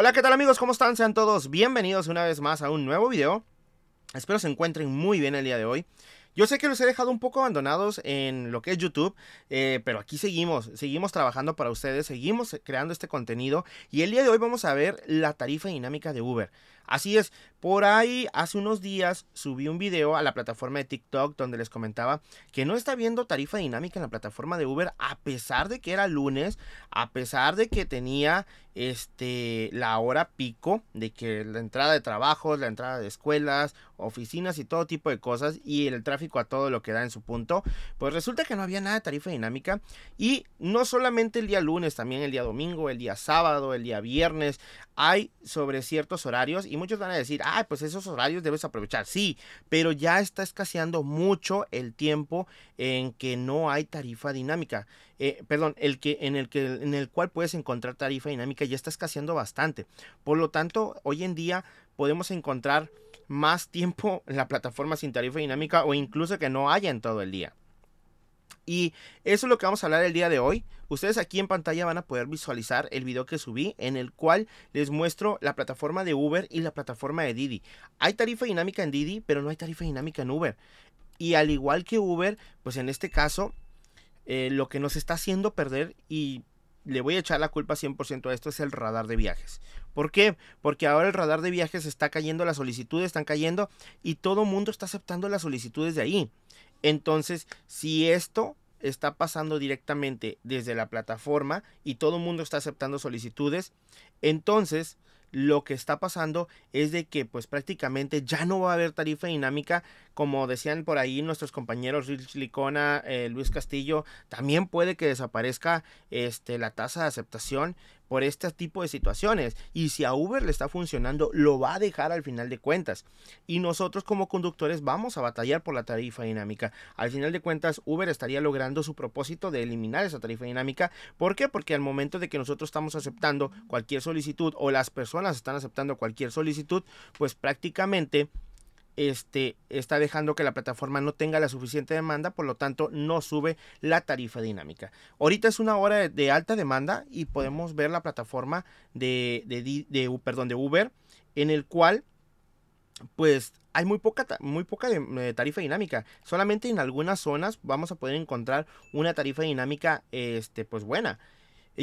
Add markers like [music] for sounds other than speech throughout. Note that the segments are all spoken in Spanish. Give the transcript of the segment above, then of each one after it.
Hola, ¿qué tal amigos? ¿Cómo están? Sean todos bienvenidos una vez más a un nuevo video. Espero se encuentren muy bien el día de hoy. Yo sé que los he dejado un poco abandonados en lo que es YouTube, eh, pero aquí seguimos, seguimos trabajando para ustedes, seguimos creando este contenido y el día de hoy vamos a ver la tarifa dinámica de Uber. Así es, por ahí hace unos días subí un video a la plataforma de TikTok donde les comentaba que no está viendo tarifa dinámica en la plataforma de Uber a pesar de que era lunes, a pesar de que tenía este la hora pico de que la entrada de trabajos, la entrada de escuelas, oficinas y todo tipo de cosas y el tráfico a todo lo que da en su punto, pues resulta que no había nada de tarifa dinámica y no solamente el día lunes, también el día domingo, el día sábado, el día viernes, hay sobre ciertos horarios y muchos van a decir, ah pues esos horarios debes aprovechar. Sí, pero ya está escaseando mucho el tiempo en que no hay tarifa dinámica. Eh, perdón, el que, en, el que, en el cual puedes encontrar tarifa dinámica ya está escaseando bastante. Por lo tanto, hoy en día podemos encontrar más tiempo en la plataforma sin tarifa dinámica o incluso que no haya en todo el día. Y eso es lo que vamos a hablar el día de hoy. Ustedes aquí en pantalla van a poder visualizar el video que subí en el cual les muestro la plataforma de Uber y la plataforma de Didi. Hay tarifa dinámica en Didi, pero no hay tarifa dinámica en Uber. Y al igual que Uber, pues en este caso, eh, lo que nos está haciendo perder y le voy a echar la culpa 100% a esto es el radar de viajes. ¿Por qué? Porque ahora el radar de viajes está cayendo, las solicitudes están cayendo y todo mundo está aceptando las solicitudes de ahí. Entonces, si esto está pasando directamente desde la plataforma y todo el mundo está aceptando solicitudes, entonces lo que está pasando es de que pues prácticamente ya no va a haber tarifa dinámica como decían por ahí nuestros compañeros Rich Licona, eh, Luis Castillo, también puede que desaparezca este, la tasa de aceptación por este tipo de situaciones. Y si a Uber le está funcionando, lo va a dejar al final de cuentas. Y nosotros como conductores vamos a batallar por la tarifa dinámica. Al final de cuentas, Uber estaría logrando su propósito de eliminar esa tarifa dinámica. ¿Por qué? Porque al momento de que nosotros estamos aceptando cualquier solicitud o las personas están aceptando cualquier solicitud, pues prácticamente este, está dejando que la plataforma no tenga la suficiente demanda, por lo tanto no sube la tarifa dinámica. Ahorita es una hora de, alta demanda y podemos ver la plataforma de, perdón, de Uber, en el cual pues hay muy poca, muy poca eh, tarifa dinámica. Solamente en algunas zonas vamos a poder encontrar una tarifa dinámica este, pues buena.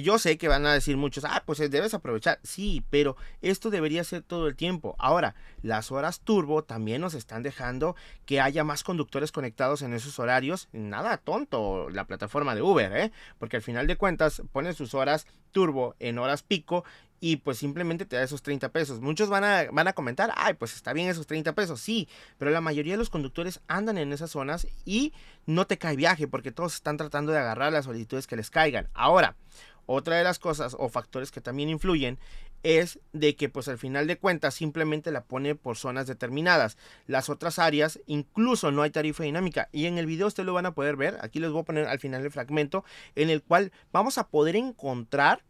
Yo sé que van a decir muchos, ah, pues eh, debes aprovechar. Sí, pero esto debería ser todo el tiempo. Ahora, las horas turbo también nos están dejando que haya más conductores conectados en esos horarios. Nada tonto la plataforma de Uber, ¿eh? Porque al final de cuentas pone sus horas turbo en horas pico y pues simplemente te da esos 30 pesos. Muchos van a, van a comentar, ay, pues está bien esos 30 pesos, sí, pero la mayoría de los conductores andan en esas zonas y no te cae viaje porque todos están tratando de agarrar las solicitudes que les caigan. Ahora, otra de las cosas o factores que también influyen es de que pues al final de cuentas simplemente la pone por zonas determinadas. Las otras áreas incluso no hay tarifa dinámica y en el video ustedes lo van a poder ver. Aquí les voy a poner al final el fragmento en el cual vamos a poder encontrar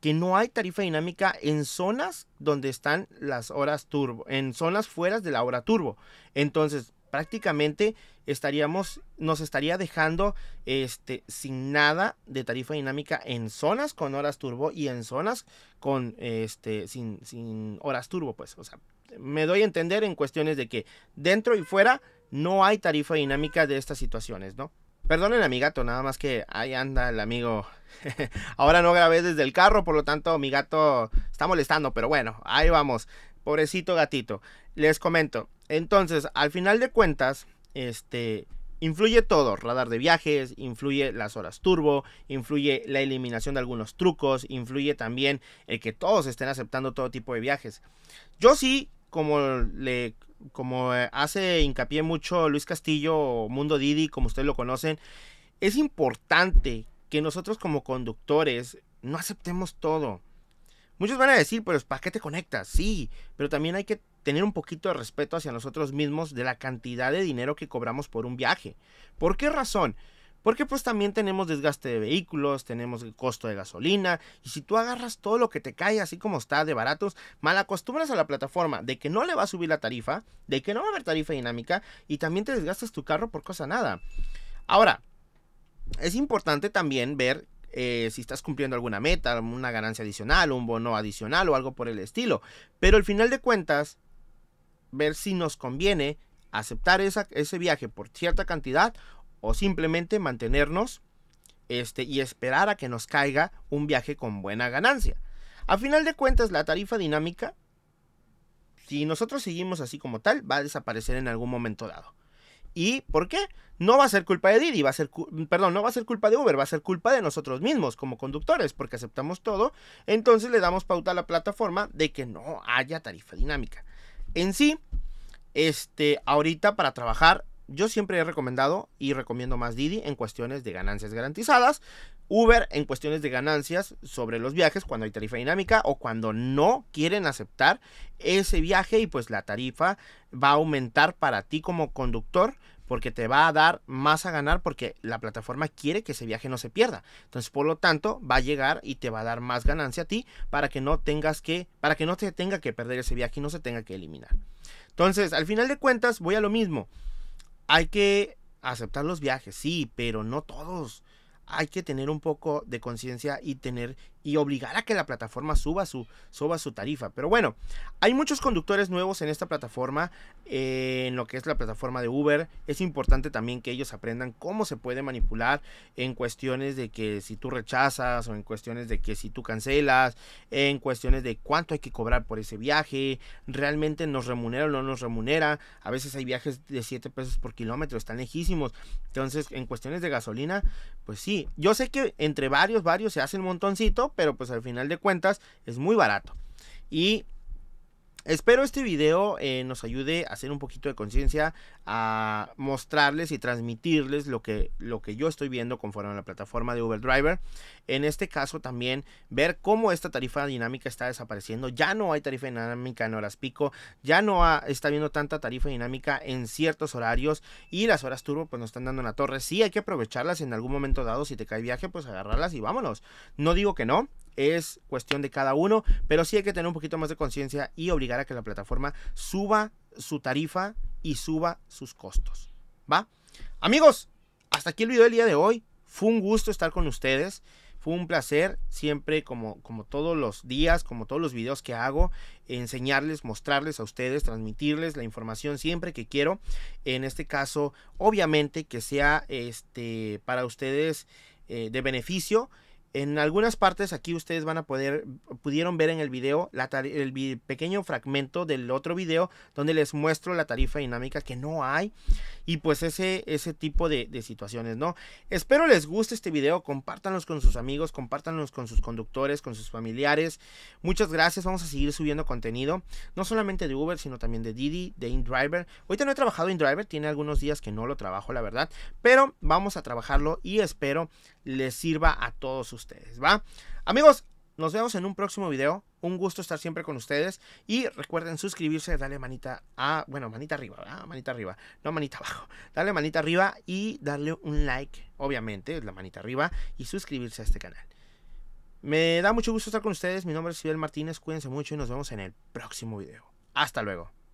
que no hay tarifa dinámica en zonas donde están las horas turbo, en zonas fuera de la hora turbo. Entonces, prácticamente estaríamos, nos estaría dejando este, sin nada de tarifa dinámica en zonas con horas turbo y en zonas con este, sin, sin horas turbo, pues, o sea, me doy a entender en cuestiones de que dentro y fuera no hay tarifa dinámica de estas situaciones, ¿no? Perdonen a mi gato, nada más que ahí anda el amigo. [laughs] Ahora no grabé desde el carro, por lo tanto mi gato está molestando, pero bueno, ahí vamos. Pobrecito gatito. Les comento, entonces, al final de cuentas, este, influye todo, radar de viajes, influye las horas turbo, influye la eliminación de algunos trucos, influye también el que todos estén aceptando todo tipo de viajes. Yo sí, como le como eh, hace hincapié mucho Luis Castillo o Mundo Didi, como ustedes lo conocen, es importante que nosotros como conductores no aceptemos todo. Muchos van a decir, pero ¿para qué te conectas? Sí, pero también hay que tener un poquito de respeto hacia nosotros mismos de la cantidad de dinero que cobramos por un viaje. ¿Por qué razón? Porque pues también tenemos desgaste de vehículos, tenemos el costo de gasolina, y si tú agarras todo lo que te cae así como está de baratos, mal acostumbras a la plataforma de que no le va a subir la tarifa, de que no va a haber tarifa dinámica, y también te desgastas tu carro por cosa nada. Ahora, es importante también ver eh, si estás cumpliendo alguna meta, una ganancia adicional, un bono adicional o algo por el estilo. Pero al final de cuentas, ver si nos conviene aceptar ese viaje por cierta cantidad o simplemente mantenernos este, y esperar a que nos caiga un viaje con buena ganancia. A final de cuentas, la tarifa dinámica, si nosotros seguimos así como tal, va a desaparecer en algún momento dado. ¿Y por qué? No va a ser culpa de Didi, va a ser, perdón, no va a ser culpa de Uber, va a ser culpa de nosotros mismos como conductores, porque aceptamos todo, entonces le damos pauta a la plataforma de que no haya tarifa dinámica. En sí, este, ahorita para trabajar, yo siempre he recomendado y recomiendo más Didi en cuestiones de ganancias garantizadas. Uber en cuestiones de ganancias sobre los viajes cuando hay tarifa dinámica o cuando no quieren aceptar ese viaje y pues la tarifa va a aumentar para ti como conductor porque te va a dar más a ganar porque la plataforma quiere que ese viaje no se pierda. Entonces, por lo tanto, va a llegar y te va a dar más ganancia a ti para que no tengas que para que no te tenga que perder ese viaje y no se tenga que eliminar. Entonces, al final de cuentas, voy a lo mismo. Hay que aceptar los viajes, sí, pero no todos. Hay que tener un poco de conciencia y tener y obligar a que la plataforma suba su, suba su tarifa. Pero bueno, hay muchos conductores nuevos en esta plataforma, eh, en lo que es la plataforma de Uber. Es importante también que ellos aprendan cómo se puede manipular en cuestiones de que si tú rechazas o en cuestiones de que si tú cancelas, en cuestiones de cuánto hay que cobrar por ese viaje, realmente nos remunera o no nos remunera. A veces hay viajes de 7 pesos por kilómetro, están lejísimos. Entonces, en cuestiones de gasolina, pues sí, yo sé que entre varios, varios se hace un montoncito, pero pues al final de cuentas es muy barato. Y Espero este video eh, nos ayude a hacer un poquito de conciencia, a mostrarles y transmitirles lo que, lo que yo estoy viendo conforme a la plataforma de Uber Driver. En este caso también ver cómo esta tarifa dinámica está desapareciendo. Ya no hay tarifa dinámica en horas pico, ya no está habiendo tanta tarifa dinámica en ciertos horarios y las horas turbo pues nos están dando una torre. Sí hay que aprovecharlas en algún momento dado, si te cae viaje pues agarrarlas y vámonos. No digo que no, es cuestión de cada uno, pero sí hay que tener un poquito más de conciencia y obligar a que la plataforma suba su tarifa y suba sus costos. ¿Va? Amigos, hasta aquí el video del día de hoy. Fue un gusto estar con ustedes. Fue un placer siempre como, como todos los días, como todos los videos que hago, enseñarles, mostrarles a ustedes, transmitirles la información siempre que quiero. En este caso, obviamente que sea este, para ustedes eh, de beneficio en algunas partes aquí ustedes van a poder, pudieron ver en el video la el pequeño fragmento del otro video donde les muestro la tarifa dinámica que no hay y pues ese, ese tipo de, situaciones, ¿no? Espero les guste este video, compártanlos con sus amigos, compártanlos con sus conductores, con sus familiares. Muchas gracias, vamos a seguir subiendo contenido, no solamente de Uber, sino también de Didi, de InDriver. Ahorita no he trabajado InDriver, tiene algunos días que no lo trabajo, la verdad, pero vamos a trabajarlo y espero les sirva a todos ustedes, ¿va? Amigos, nos vemos en un próximo video. Un gusto estar siempre con ustedes. Y recuerden suscribirse, darle manita a. Bueno, manita arriba, ¿verdad? Manita arriba. No manita abajo. Darle manita arriba y darle un like, obviamente, la manita arriba. Y suscribirse a este canal. Me da mucho gusto estar con ustedes. Mi nombre es Fidel Martínez. Cuídense mucho y nos vemos en el próximo video. Hasta luego.